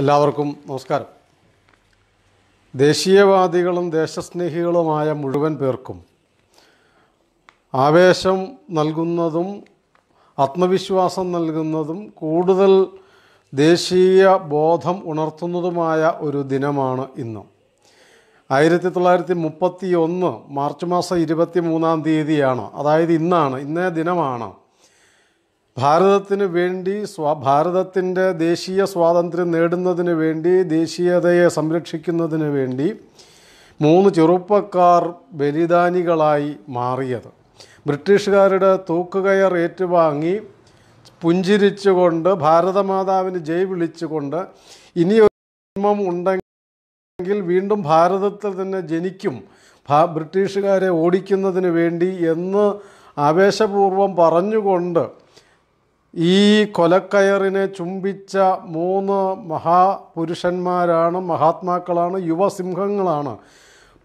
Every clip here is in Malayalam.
എല്ലാവർക്കും നമസ്കാരം ദേശീയവാദികളും ദേശസ്നേഹികളുമായ മുഴുവൻ പേർക്കും ആവേശം നൽകുന്നതും ആത്മവിശ്വാസം നൽകുന്നതും കൂടുതൽ ദേശീയ ബോധം ഉണർത്തുന്നതുമായ ഒരു ദിനമാണ് ഇന്ന് ആയിരത്തി തൊള്ളായിരത്തി മുപ്പത്തി ഒന്ന് മാർച്ച് മാസം ഇരുപത്തി മൂന്നാം തീയതിയാണ് അതായത് ഇന്നാണ് ഇന്നേ ദിനമാണ് ഭാരതത്തിന് വേണ്ടി സ്വ ഭാരതത്തിൻ്റെ ദേശീയ സ്വാതന്ത്ര്യം നേടുന്നതിന് വേണ്ടി ദേശീയതയെ സംരക്ഷിക്കുന്നതിന് വേണ്ടി മൂന്ന് ചെറുപ്പക്കാർ ബലിദാനികളായി മാറിയത് ബ്രിട്ടീഷുകാരുടെ തൂക്കുകയർ ഏറ്റുവാങ്ങി പുഞ്ചിരിച്ചുകൊണ്ട് ഭാരതമാതാവിന് ജയ് വിളിച്ചുകൊണ്ട് ഇനി ജന്മം ഉണ്ടെങ്കിൽ വീണ്ടും ഭാരതത്തിൽ തന്നെ ജനിക്കും ബ്രിട്ടീഷുകാരെ ഓടിക്കുന്നതിന് വേണ്ടി എന്ന് ആവേശപൂർവം പറഞ്ഞുകൊണ്ട് ഈ കൊലക്കയറിനെ ചുംബിച്ച മൂന്ന് മഹാപുരുഷന്മാരാണ് മഹാത്മാക്കളാണ് യുവസിംഹങ്ങളാണ്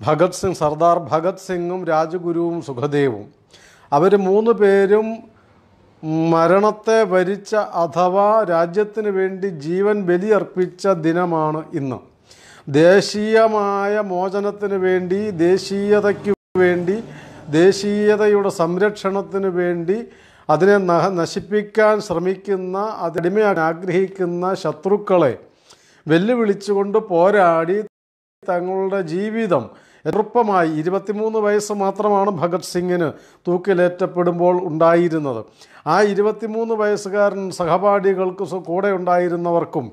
ഭഗത് സിംഗ് സർദാർ ഭഗത് സിംഗും രാജഗുരുവും സുഖദേവും അവർ മൂന്ന് പേരും മരണത്തെ വരിച്ച അഥവാ രാജ്യത്തിന് വേണ്ടി ജീവൻ ബലിയർപ്പിച്ച ദിനമാണ് ഇന്ന് ദേശീയമായ മോചനത്തിന് വേണ്ടി ദേശീയതയ്ക്ക് വേണ്ടി ദേശീയതയുടെ സംരക്ഷണത്തിന് വേണ്ടി അതിനെ നശിപ്പിക്കാൻ ശ്രമിക്കുന്ന അതിടിമയാൻ ആഗ്രഹിക്കുന്ന ശത്രുക്കളെ വെല്ലുവിളിച്ചുകൊണ്ട് പോരാടി തങ്ങളുടെ ജീവിതം ചെറുപ്പമായി ഇരുപത്തിമൂന്ന് വയസ്സ് മാത്രമാണ് ഭഗത് സിംഗിന് തൂക്കിലേറ്റപ്പെടുമ്പോൾ ഉണ്ടായിരുന്നത് ആ ഇരുപത്തിമൂന്ന് വയസ്സുകാരൻ സഹപാഠികൾക്ക് കൂടെ ഉണ്ടായിരുന്നവർക്കും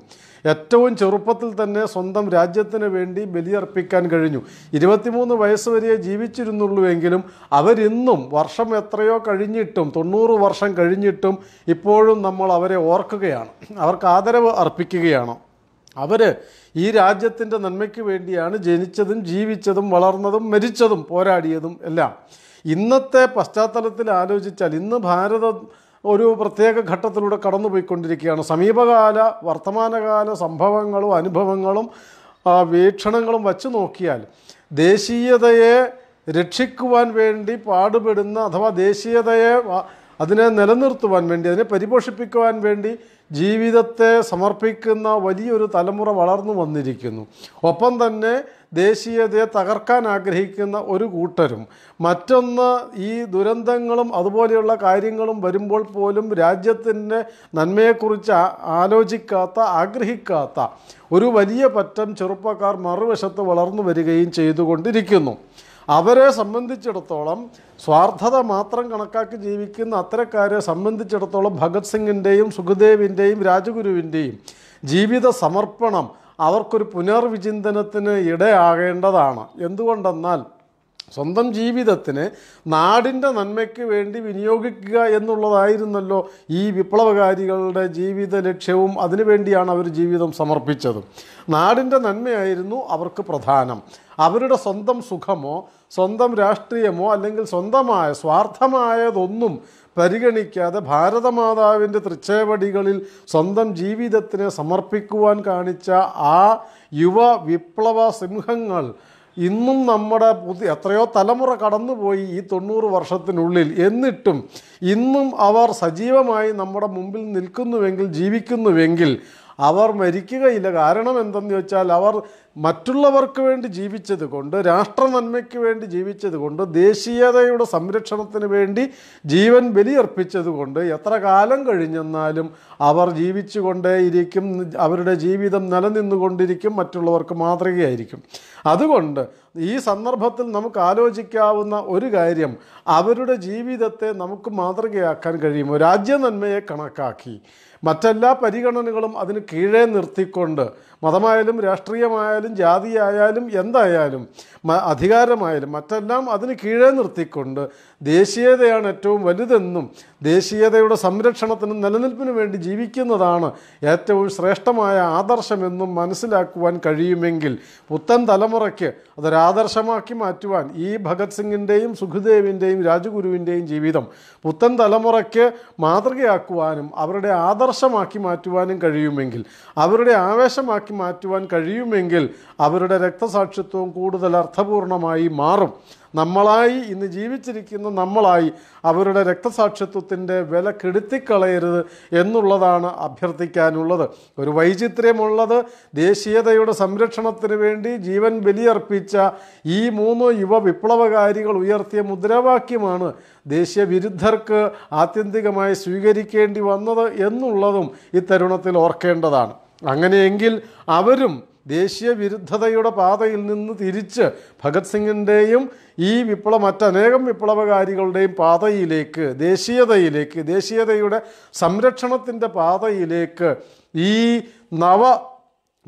ഏറ്റവും ചെറുപ്പത്തിൽ തന്നെ സ്വന്തം രാജ്യത്തിന് വേണ്ടി ബലിയർപ്പിക്കാൻ കഴിഞ്ഞു ഇരുപത്തിമൂന്ന് വയസ്സ് വരെ ജീവിച്ചിരുന്നുള്ളൂവെങ്കിലും അവരിന്നും വർഷം എത്രയോ കഴിഞ്ഞിട്ടും തൊണ്ണൂറ് വർഷം കഴിഞ്ഞിട്ടും ഇപ്പോഴും നമ്മൾ അവരെ ഓർക്കുകയാണ് അവർക്ക് ആദരവ് അർപ്പിക്കുകയാണ് അവർ ഈ രാജ്യത്തിൻ്റെ നന്മയ്ക്ക് വേണ്ടിയാണ് ജനിച്ചതും ജീവിച്ചതും വളർന്നതും മരിച്ചതും പോരാടിയതും എല്ലാം ഇന്നത്തെ പശ്ചാത്തലത്തിൽ ആലോചിച്ചാൽ ഇന്ന് ഭാരതം ഒരു പ്രത്യേക ഘട്ടത്തിലൂടെ കടന്നുപോയിക്കൊണ്ടിരിക്കുകയാണ് സമീപകാല വർത്തമാനകാല സംഭവങ്ങളും അനുഭവങ്ങളും വീക്ഷണങ്ങളും വച്ച് നോക്കിയാൽ ദേശീയതയെ രക്ഷിക്കുവാൻ വേണ്ടി പാടുപെടുന്ന അഥവാ ദേശീയതയെ അതിനെ നിലനിർത്തുവാൻ വേണ്ടി അതിനെ പരിപോഷിപ്പിക്കുവാൻ വേണ്ടി ജീവിതത്തെ സമർപ്പിക്കുന്ന വലിയൊരു തലമുറ വളർന്നു വന്നിരിക്കുന്നു ഒപ്പം തന്നെ ദേശീയതയെ തകർക്കാൻ ആഗ്രഹിക്കുന്ന ഒരു കൂട്ടരും മറ്റൊന്ന് ഈ ദുരന്തങ്ങളും അതുപോലെയുള്ള കാര്യങ്ങളും വരുമ്പോൾ പോലും രാജ്യത്തിൻ്റെ നന്മയെക്കുറിച്ച് ആലോചിക്കാത്ത ആഗ്രഹിക്കാത്ത ഒരു വലിയ പറ്റം ചെറുപ്പക്കാർ മറുവശത്ത് വളർന്നു വരികയും ചെയ്തുകൊണ്ടിരിക്കുന്നു അവരെ സംബന്ധിച്ചിടത്തോളം സ്വാർത്ഥത മാത്രം കണക്കാക്കി ജീവിക്കുന്ന അത്തരക്കാരെ സംബന്ധിച്ചിടത്തോളം ഭഗത് സിംഗിൻ്റെയും സുഖദേവിൻ്റെയും രാജഗുരുവിൻ്റെയും ജീവിത സമർപ്പണം അവർക്കൊരു പുനർവിചിന്തനത്തിന് ഇടയാകേണ്ടതാണ് എന്തുകൊണ്ടെന്നാൽ സ്വന്തം ജീവിതത്തിന് നാടിൻ്റെ നന്മയ്ക്ക് വേണ്ടി വിനിയോഗിക്കുക എന്നുള്ളതായിരുന്നല്ലോ ഈ വിപ്ലവകാരികളുടെ ജീവിത ലക്ഷ്യവും അതിനുവേണ്ടിയാണ് അവർ ജീവിതം സമർപ്പിച്ചത് നാടിൻ്റെ നന്മയായിരുന്നു അവർക്ക് പ്രധാനം അവരുടെ സ്വന്തം സുഖമോ സ്വന്തം രാഷ്ട്രീയമോ അല്ലെങ്കിൽ സ്വന്തമായ സ്വാർത്ഥമായതൊന്നും പരിഗണിക്കാതെ ഭാരതമാതാവിൻ്റെ തൃച്ചേവടികളിൽ സ്വന്തം ജീവിതത്തിനെ സമർപ്പിക്കുവാൻ കാണിച്ച ആ യുവ വിപ്ലവ സിംഹങ്ങൾ ഇന്നും നമ്മുടെ പുതിയ എത്രയോ തലമുറ കടന്നുപോയി ഈ തൊണ്ണൂറ് വർഷത്തിനുള്ളിൽ എന്നിട്ടും ഇന്നും അവർ സജീവമായി നമ്മുടെ മുമ്പിൽ നിൽക്കുന്നുവെങ്കിൽ ജീവിക്കുന്നുവെങ്കിൽ അവർ മരിക്കുകയില്ല കാരണം എന്തെന്ന് വെച്ചാൽ അവർ മറ്റുള്ളവർക്ക് വേണ്ടി ജീവിച്ചത് കൊണ്ട് രാഷ്ട്ര നന്മയ്ക്ക് വേണ്ടി ജീവിച്ചത് കൊണ്ട് ദേശീയതയുടെ സംരക്ഷണത്തിന് വേണ്ടി ജീവൻ ബലിയർപ്പിച്ചത് കൊണ്ട് എത്ര കാലം കഴിഞ്ഞെന്നാലും അവർ കൊണ്ടേയിരിക്കും അവരുടെ ജീവിതം നിലനിന്നുകൊണ്ടിരിക്കും മറ്റുള്ളവർക്ക് മാതൃകയായിരിക്കും അതുകൊണ്ട് ഈ സന്ദർഭത്തിൽ നമുക്ക് ആലോചിക്കാവുന്ന ഒരു കാര്യം അവരുടെ ജീവിതത്തെ നമുക്ക് മാതൃകയാക്കാൻ കഴിയുമോ രാജ്യ നന്മയെ കണക്കാക്കി മറ്റെല്ലാ പരിഗണനകളും അതിന് കീഴേ നിർത്തിക്കൊണ്ട് മതമായാലും രാഷ്ട്രീയമായാലും ആയാലും ജാതിയായാലും എന്തായാലും അധികാരമായാലും മറ്റെല്ലാം അതിന് കീഴേ നിർത്തിക്കൊണ്ട് ദേശീയതയാണ് ഏറ്റവും വലുതെന്നും ദേശീയതയുടെ സംരക്ഷണത്തിനും നിലനിൽപ്പിനും വേണ്ടി ജീവിക്കുന്നതാണ് ഏറ്റവും ശ്രേഷ്ഠമായ ആദർശമെന്നും മനസ്സിലാക്കുവാൻ കഴിയുമെങ്കിൽ പുത്തൻ തലമുറയ്ക്ക് അതൊരാദർശമാക്കി മാറ്റുവാൻ ഈ ഭഗത് സിംഗിൻ്റെയും സുഖദേവിൻ്റെയും രാജഗുരുവിൻ്റെയും ജീവിതം പുത്തൻ തലമുറയ്ക്ക് മാതൃകയാക്കുവാനും അവരുടെ ആദർശമാക്കി മാറ്റുവാനും കഴിയുമെങ്കിൽ അവരുടെ ആവേശമാക്കി മാറ്റുവാൻ കഴിയുമെങ്കിൽ അവരുടെ രക്തസാക്ഷിത്വം കൂടുതൽ അർത്ഥപൂർണമായി മാറും നമ്മളായി ഇന്ന് ജീവിച്ചിരിക്കുന്ന നമ്മളായി അവരുടെ രക്തസാക്ഷിത്വത്തിൻ്റെ വില കെടുത്തിക്കളയരുത് എന്നുള്ളതാണ് അഭ്യർത്ഥിക്കാനുള്ളത് ഒരു വൈചിത്ര്യമുള്ളത് ദേശീയതയുടെ സംരക്ഷണത്തിന് വേണ്ടി ജീവൻ ബലിയർപ്പിച്ച ഈ മൂന്ന് യുവ വിപ്ലവകാരികൾ ഉയർത്തിയ മുദ്രാവാക്യമാണ് ദേശീയ വിരുദ്ധർക്ക് ആത്യന്തികമായി സ്വീകരിക്കേണ്ടി വന്നത് എന്നുള്ളതും ഇത്തരുണത്തിൽ ഓർക്കേണ്ടതാണ് അങ്ങനെയെങ്കിൽ അവരും ദേശീയ വിരുദ്ധതയുടെ പാതയിൽ നിന്ന് തിരിച്ച് ഭഗത് സിംഗിൻ്റെയും ഈ വിപ്ലവ മറ്റനേകം വിപ്ലവകാരികളുടെയും പാതയിലേക്ക് ദേശീയതയിലേക്ക് ദേശീയതയുടെ സംരക്ഷണത്തിൻ്റെ പാതയിലേക്ക് ഈ നവ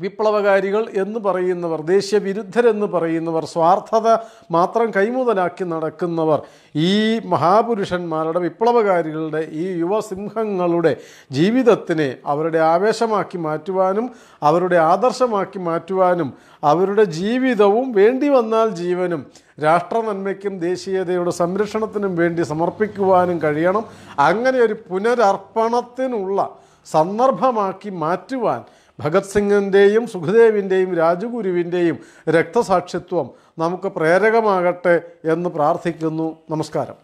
വിപ്ലവകാരികൾ എന്ന് പറയുന്നവർ ദേശീയവിരുദ്ധരെന്ന് പറയുന്നവർ സ്വാർത്ഥത മാത്രം കൈമുതലാക്കി നടക്കുന്നവർ ഈ മഹാപുരുഷന്മാരുടെ വിപ്ലവകാരികളുടെ ഈ യുവസിംഹങ്ങളുടെ ജീവിതത്തിനെ അവരുടെ ആവേശമാക്കി മാറ്റുവാനും അവരുടെ ആദർശമാക്കി മാറ്റുവാനും അവരുടെ ജീവിതവും വേണ്ടി വന്നാൽ ജീവനും രാഷ്ട്ര നന്മയ്ക്കും ദേശീയതയുടെ സംരക്ഷണത്തിനും വേണ്ടി സമർപ്പിക്കുവാനും കഴിയണം അങ്ങനെ ഒരു പുനരർപ്പണത്തിനുള്ള സന്ദർഭമാക്കി മാറ്റുവാൻ ഭഗത് സിംഗിൻ്റെയും സുഖദേവിൻ്റെയും രാജഗുരുവിൻ്റെയും രക്തസാക്ഷിത്വം നമുക്ക് പ്രേരകമാകട്ടെ എന്ന് പ്രാർത്ഥിക്കുന്നു നമസ്കാരം